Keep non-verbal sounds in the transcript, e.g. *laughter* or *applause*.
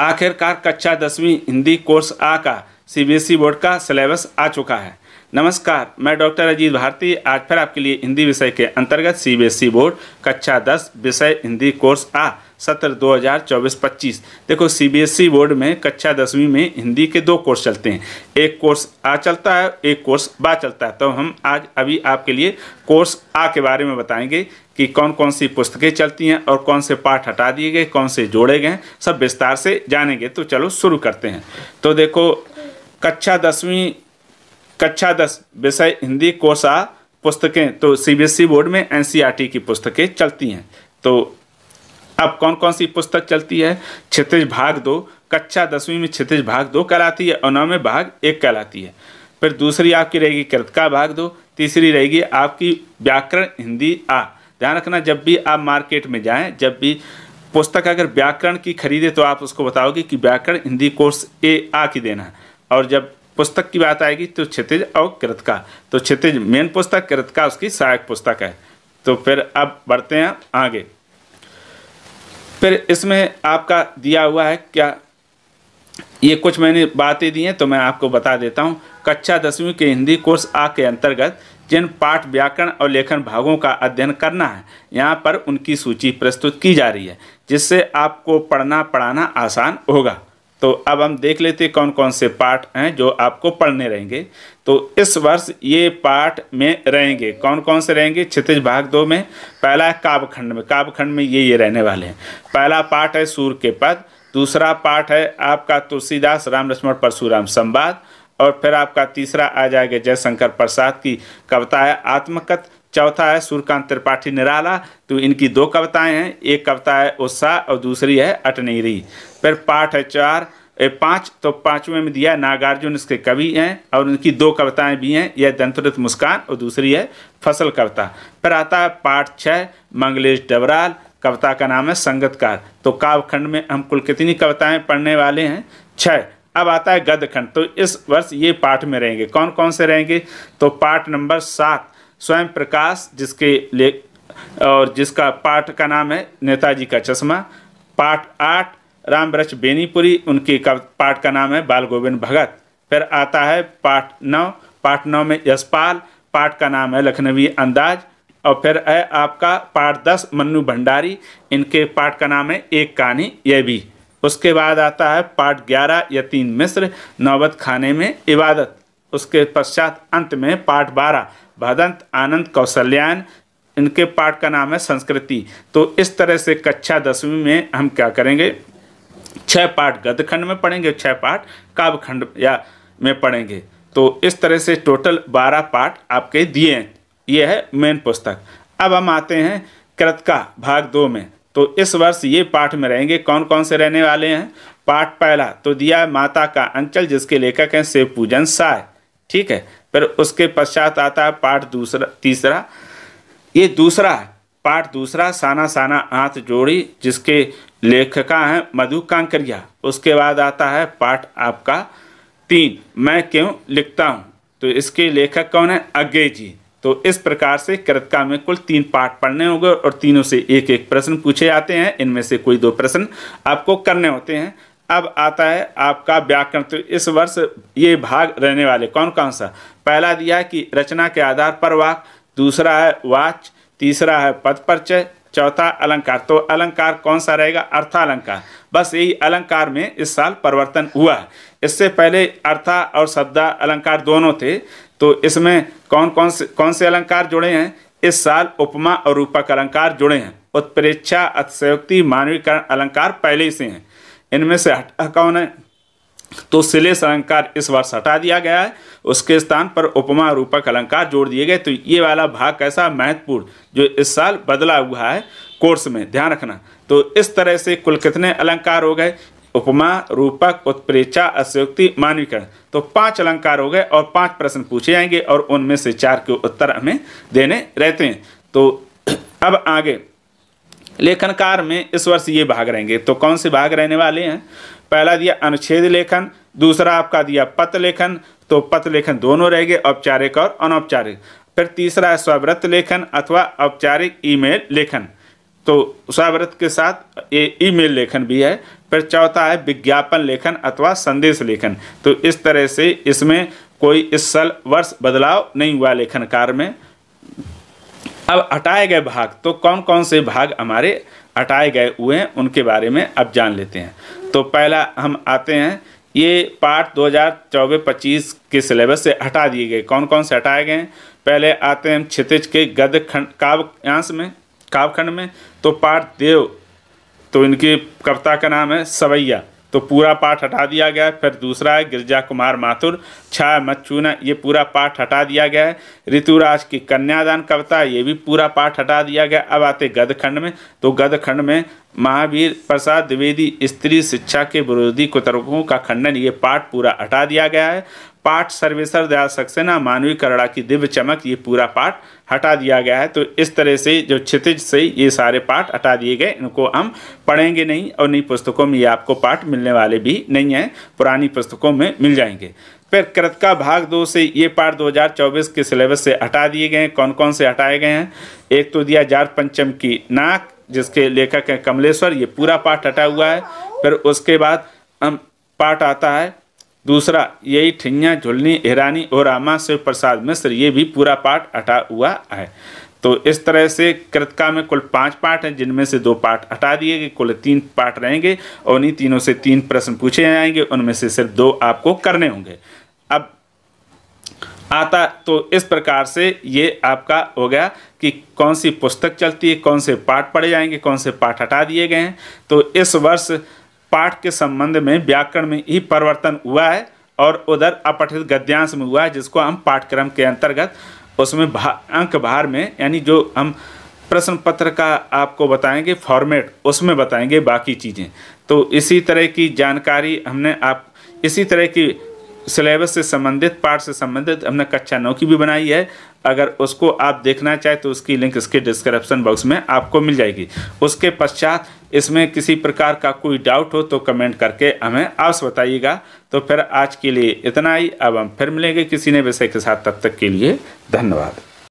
आखिरकार कक्षा दसवीं हिंदी कोर्स आ का सीबीएसई e बोर्ड का सिलेबस आ चुका है नमस्कार मैं डॉक्टर अजीत भारती आज फिर आपके लिए हिंदी विषय के अंतर्गत सीबीएसई e बोर्ड कक्षा 10 विषय हिंदी कोर्स आ सत्र 2024-25 देखो सीबीएसई e बोर्ड में कक्षा दसवीं में हिंदी के दो कोर्स चलते हैं एक कोर्स आ चलता है एक कोर्स बा चलता है तो हम आज अभी आपके लिए कोर्स आ के बारे में बताएंगे कि कौन कौन सी पुस्तकें चलती हैं और कौन से पाठ हटा दिए गए कौन से जोड़े गए सब विस्तार से जानेंगे तो चलो शुरू करते हैं तो देखो कक्षा दसवीं कक्षा दस विषय हिंदी कोसा पुस्तकें तो सीबीएसई e बोर्ड में एनसीईआरटी e की पुस्तकें चलती हैं तो अब कौन कौन सी पुस्तक चलती है क्षितिज भाग दो कक्षा दसवीं में क्षितिज भाग दो कहलाती है और नौवें भाग एक कहलाती है फिर दूसरी आपकी रहेगी कृतका भाग दो तीसरी रहेगी आपकी व्याकरण हिंदी आ ध्यान रखना जब भी आप मार्केट में जाएं जब भी पुस्तक अगर व्याकरण की खरीदे तो आप उसको बताओगे कि व्याकरण हिंदी कोर्स ए आ की देना है और जब पुस्तक की बात आएगी तो क्षितिज और कृतका तो क्षितिज मेन पुस्तक कृतका उसकी सहायक पुस्तक है तो फिर अब बढ़ते हैं आगे फिर इसमें आपका दिया हुआ है क्या ये कुछ मैंने बातें दी हैं तो मैं आपको बता देता हूँ कक्षा दसवीं के हिंदी कोर्स आ के अंतर्गत जिन पाठ व्याकरण और लेखन भागों का अध्ययन करना है यहाँ पर उनकी सूची प्रस्तुत की जा रही है जिससे आपको पढ़ना पढ़ाना आसान होगा तो अब हम देख लेते कौन कौन से पाठ हैं जो आपको पढ़ने रहेंगे तो इस वर्ष ये पाठ में रहेंगे कौन कौन से रहेंगे क्षितिज भाग दो में पहला है काव्यखंड में काव्यखंड में ये ये रहने वाले हैं पहला पाठ है सूर्य के पद दूसरा पाठ है आपका तुलसीदास राम लक्ष्मण परशुराम संवाद और फिर आपका तीसरा आ जाएगा जयशंकर प्रसाद की कविता है आत्मकथ चौथा है सूर्यकांत त्रिपाठी निराला तो इनकी दो कविताएं हैं एक कविता है उत्साह और दूसरी है अटनेरी फिर पाठ है चार पाँच तो पाँचवें में दिया नागार्जुन इसके कवि हैं और उनकी दो कविताएं भी हैं यह दंतरित मुस्कान और दूसरी है फसल कविता फिर आता है पाठ छः मंगलेश डबराल कविता का नाम है संगतकार तो काव्यखंड में हम कुल कितनी कविताएं पढ़ने वाले हैं छः अब आता है खंड तो इस वर्ष ये पाठ में रहेंगे कौन कौन से रहेंगे तो पाठ नंबर सात स्वयं प्रकाश जिसके ले और जिसका पाठ का नाम है नेताजी का चश्मा पाठ आठ रामरच बेनीपुरी उनके कव पाठ का नाम है बाल गोविंद भगत फिर आता है पाठ नौ पाठ नौ में यशपाल पाठ का नाम है लखनवी अंदाज और फिर है आपका पाठ दस मन्नू भंडारी इनके पाठ का नाम है एक कहानी यह भी उसके बाद आता है पाठ ग्यारह यतीन मिस्र नौबत खाने में इबादत उसके पश्चात अंत में पाठ बारह भदंत आनंद कौशल्यान इनके पाठ का नाम है संस्कृति तो इस तरह से कक्षा दसवीं में हम क्या करेंगे छः पाठ खंड में पढ़ेंगे छः पाठ खंड या में पढ़ेंगे तो इस तरह से टोटल बारह पाठ आपके दिए हैं ये है मेन पुस्तक अब हम आते हैं कृतका भाग दो में तो इस वर्ष ये पाठ में रहेंगे कौन कौन से रहने वाले हैं पाठ पहला तो दिया माता का अंचल जिसके लेखक हैं शिव पूजन साय ठीक है फिर उसके पश्चात आता है पाठ दूसरा तीसरा ये दूसरा है पाठ दूसरा साना साना आंत जोड़ी जिसके लेखका हैं मधु कांकरिया उसके बाद आता है पाठ आपका तीन मैं क्यों लिखता हूँ तो इसके लेखक कौन है अज्ञे जी तो इस प्रकार से कृतका में कुल तीन पाठ पढ़ने होंगे और तीनों से एक एक प्रश्न पूछे जाते हैं इनमें से कोई दो प्रश्न आपको करने होते हैं अब आता है आपका व्याकरण तो इस वर्ष ये भाग रहने वाले कौन कौन सा पहला दिया है कि रचना के आधार पर वाक दूसरा है वाच तीसरा है पद परिचय चौथा अलंकार तो अलंकार कौन सा रहेगा अर्थालंकार बस यही अलंकार में इस साल परिवर्तन हुआ है इससे पहले अर्था और शब्दा अलंकार दोनों थे तो इसमें कौन कौन से कौन से अलंकार जुड़े हैं इस साल उपमा और रूपक अलंकार जुड़े हैं उत्प्रेक्षा अतिशयोक्ति मानवीकरण अलंकार पहले से हैं इनमें से कौन है तो सिले अलंकार इस वर्ष हटा दिया गया है उसके स्थान पर उपमा रूपक अलंकार जोड़ दिए गए तो ये वाला भाग कैसा महत्वपूर्ण जो इस साल बदला हुआ है कोर्स में ध्यान रखना तो इस तरह से कुल कितने अलंकार हो गए उपमा रूपक उत्प्रेक्षा अस्योक्ति मानवीकरण तो पांच अलंकार हो गए और पांच प्रश्न पूछे जाएंगे और उनमें से चार के उत्तर हमें देने रहते हैं तो *clears throat* अब आगे लेखनकार में इस वर्ष ये भाग रहेंगे तो कौन से भाग रहने वाले हैं पहला दिया अनुच्छेद लेखन दूसरा आपका दिया पत्र लेखन तो पत्र लेखन दोनों रहेंगे औपचारिक और अनौपचारिक फिर तीसरा है स्वव्रत लेखन अथवा औपचारिक ईमेल लेखन तो स्वव्रत के साथ ये ईमेल लेखन भी है फिर चौथा है विज्ञापन लेखन अथवा संदेश लेखन तो इस तरह से इसमें कोई इस साल वर्ष बदलाव नहीं हुआ लेखनकार में अब हटाए गए भाग तो कौन कौन से भाग हमारे हटाए गए हुए हैं उनके बारे में अब जान लेते हैं तो पहला हम आते हैं ये पार्ट दो हज़ार पच्चीस के सिलेबस से हटा दिए गए कौन कौन से हटाए गए हैं पहले आते हैं क्षितिज के गद्य खंड काव्यांश में काव्यखंड में तो पार्ट देव तो इनकी कविता का नाम है सवैया तो पूरा पाठ हटा दिया गया है फिर दूसरा है गिरजा कुमार माथुर छाया मत ये पूरा पाठ हटा दिया गया है ऋतुराज की कन्यादान कविता ये भी पूरा पाठ हटा दिया गया अब आते गदखंड में तो गदखंड में महावीर प्रसाद द्विवेदी स्त्री शिक्षा के विरोधी कुतर्कों का खंडन ये पाठ पूरा हटा दिया गया है पाठ सर्वेश्वर दयाल सक्सेना मानवी करड़ा की दिव्य चमक ये पूरा पाठ हटा दिया गया है तो इस तरह से जो क्षितिज से ये सारे पाठ हटा दिए गए इनको हम पढ़ेंगे नहीं और नई पुस्तकों में ये आपको पाठ मिलने वाले भी नहीं हैं पुरानी पुस्तकों में मिल जाएंगे फिर कृतका भाग दो से ये पाठ 2024 के सिलेबस से हटा दिए गए हैं कौन कौन से हटाए गए हैं एक तो दिया जार पंचम की नाक जिसके लेखक हैं कमलेश्वर ये पूरा पाठ हटा हुआ है फिर उसके बाद हम पाठ आता है दूसरा यही ठिया झुलनी हिरानी और रामा शिव प्रसाद मिश्र ये भी पूरा पाठ हटा हुआ है तो इस तरह से कृतका में कुल पांच पाठ हैं जिनमें से दो पाठ हटा दिए गए कुल तीन पाठ रहेंगे और उन्हीं तीनों से तीन प्रश्न पूछे जाएंगे उनमें से सिर्फ दो आपको करने होंगे अब आता तो इस प्रकार से ये आपका हो गया कि कौन सी पुस्तक चलती है कौन से पाठ पढ़े जाएंगे कौन से पाठ हटा दिए गए हैं तो इस वर्ष पाठ के संबंध में व्याकरण में ही परिवर्तन हुआ है और उधर अपठित गद्यांश में हुआ है जिसको हम पाठ्यक्रम के अंतर्गत उसमें भा अंक भार में यानी जो हम प्रश्न पत्र का आपको बताएंगे फॉर्मेट उसमें बताएंगे बाकी चीज़ें तो इसी तरह की जानकारी हमने आप इसी तरह की सिलेबस से संबंधित पाठ से संबंधित हमने कक्षा नौ की भी बनाई है अगर उसको आप देखना चाहें तो उसकी लिंक इसके डिस्क्रिप्शन बॉक्स में आपको मिल जाएगी उसके पश्चात इसमें किसी प्रकार का कोई डाउट हो तो कमेंट करके हमें आवश्य बताइएगा तो फिर आज के लिए इतना ही अब हम फिर मिलेंगे किसी ने विषय के साथ तब तक के लिए धन्यवाद